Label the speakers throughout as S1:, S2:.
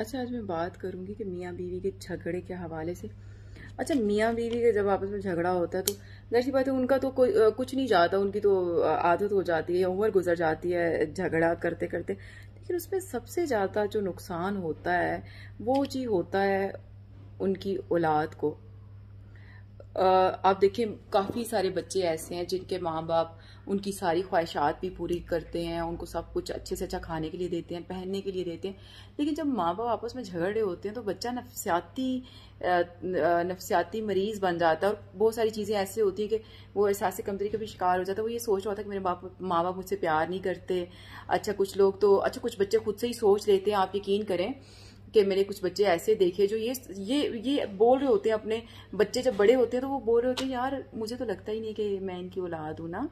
S1: अच्छा आज मैं बात करूँगी कि मियाँ बीवी के झगड़े के हवाले से अच्छा मियाँ बीवी के जब आपस में झगड़ा होता है तो जाहिर बात है उनका तो कोई कुछ नहीं जाता उनकी तो आदत हो जाती है उम्र गुजर जाती है झगड़ा करते करते लेकिन उसमें सबसे ज़्यादा जो नुकसान होता है वो जी होता है उनकी औलाद को आप देखिए काफ़ी सारे बच्चे ऐसे हैं जिनके माँ बाप उनकी सारी ख्वाहिशात भी पूरी करते हैं उनको सब कुछ अच्छे से अच्छा खाने के लिए देते हैं पहनने के लिए देते हैं लेकिन जब माँ बाप आपस में झगड़े होते हैं तो बच्चा नफसियाती नफसियाती मरीज़ बन जाता है और बहुत सारी चीज़ें ऐसे होती हैं कि वो एहसास कमजोरी का भी शिकार हो जाता है वो ये सोच रहा था कि मेरे बाप माँ बाप मुझसे प्यार नहीं करते अच्छा कुछ लोग तो अच्छा कुछ बच्चे खुद से ही सोच लेते हैं आप यकीन करें कि मैंने कुछ बच्चे ऐसे देखे जो ये ये ये बोल रहे होते हैं अपने बच्चे जब बड़े होते हैं तो वो बोल रहे होते हैं यार मुझे तो लगता ही नहीं कि मैं इनकी औलाद हूँ ना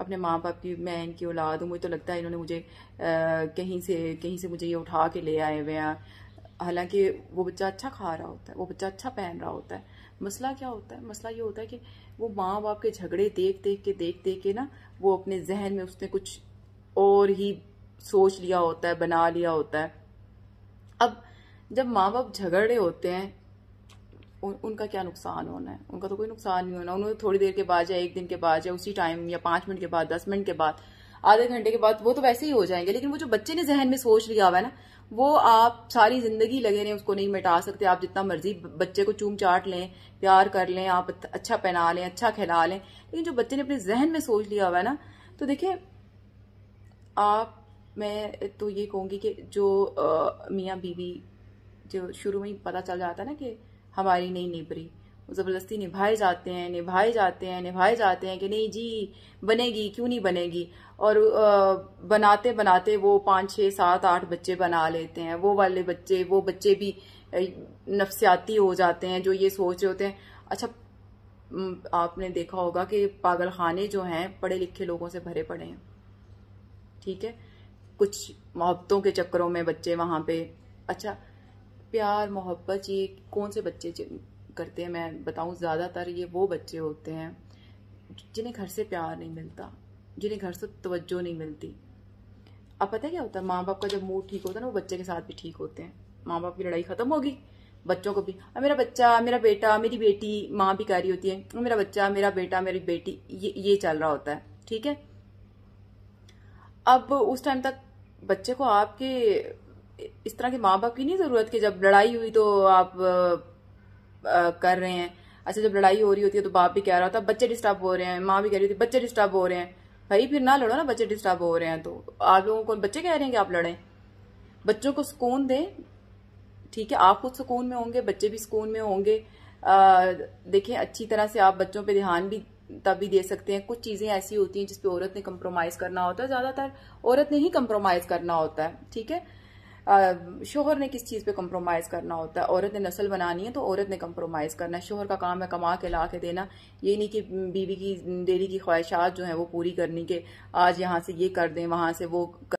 S1: अपने माँ बाप की मैं इनकी औलाद हूँ मुझे तो लगता है इन्होंने मुझे आ, कहीं से कहीं से मुझे ये उठा के ले आए हुए हैं हालांकि वो बच्चा अच्छा खा रहा होता है वो बच्चा अच्छा पहन रहा होता है मसला क्या होता है मसला ये होता है कि वो माँ बाप के झगड़े देख देख के देख देख के ना वो अपने जहन में उसने कुछ और ही सोच लिया होता है बना लिया होता है जब माँ बाप झगड़े होते हैं उन, उनका क्या नुकसान होना है उनका तो कोई नुकसान नहीं होना उन्होंने थोड़ी देर के बाद या एक दिन के बाद या उसी टाइम या पांच मिनट के बाद दस मिनट के बाद आधे घंटे के बाद वो तो वैसे ही हो जाएंगे लेकिन वो जो बच्चे ने जहन में सोच लिया हुआ है ना वो आप सारी जिंदगी लगे रहे उसको नहीं मिटा सकते आप जितना मर्जी बच्चे को चूम चाट लें प्यार कर लें आप अच्छा पहना लें अच्छा खिला लें लेकिन जो बच्चे ने अपने जहन में सोच लिया हुआ है ना तो देखिये आप मैं तो ये कहूंगी कि जो मियाँ बीवी जो शुरू में ही पता चल जाता है ना कि हमारी नहीं निभरी वो ज़बरदस्ती निभाए जाते हैं निभाए जाते हैं निभाए जाते हैं कि नहीं जी बनेगी क्यों नहीं बनेगी और बनाते बनाते वो पाँच छः सात आठ बच्चे बना लेते हैं वो वाले बच्चे वो बच्चे भी नफसियाती हो जाते हैं जो ये सोच रहे होते हैं अच्छा आपने देखा होगा कि पागल खाने जो हैं पढ़े लिखे लोगों से भरे पड़े हैं ठीक है कुछ मोहब्बतों के चक्करों में बच्चे वहां पे अच्छा प्यार मोहब्बत ये कौन से बच्चे करते हैं मैं बताऊँ ज़्यादातर ये वो बच्चे होते हैं जिन्हें घर से प्यार नहीं मिलता जिन्हें घर से तवज्जो नहीं मिलती अब पता है क्या होता है माँ बाप का जब मूड ठीक होता है ना वो बच्चे के साथ भी ठीक होते हैं माँ बाप की लड़ाई खत्म होगी बच्चों को भी मेरा बच्चा मेरा बेटा मेरी बेटी माँ भी कह रही होती है मेरा बच्चा मेरा बेटा मेरी बेटी ये ये चल रहा होता है ठीक है अब उस टाइम तक बच्चे को आपके इस तरह के माँ बाप की नहीं ज़रूरत कि जब लड़ाई हुई तो आप आ, कर रहे हैं अच्छा जब लड़ाई हो रही होती है तो बाप भी कह रहा होता है बच्चे डिस्टर्ब हो रहे हैं माँ भी कह रही होती बच्चे डिस्टर्ब हो रहे हैं भाई फिर ना लड़ो ना बच्चे डिस्टर्ब हो रहे हैं तो आप लोगों को बच्चे कह रहे हैं कि आप लड़ें बच्चों को सुकून दें ठीक है आप खुद सुकून में होंगे बच्चे भी सुकून में होंगे देखें अच्छी तरह से आप बच्चों पे ध्यान भी तब भी दे सकते हैं कुछ चीज़ें ऐसी होती हैं जिसपे औरत ने कंप्रोमाइज़ करना होता है ज़्यादातर औरत ने ही कंप्रोमाइज़ करना होता है ठीक है शोहर ने किस चीज़ पे कम्प्रोमाइज़ करना होता है औरत ने नस्ल बनानी है तो औरत ने कम्प्रोमाइज़ करना है शोहर का काम है कमा के ला के देना ये नहीं कि बीवी की डेली की ख्वाहिशात जो है वो पूरी करनी के आज यहाँ से ये कर दें वहाँ से वो कर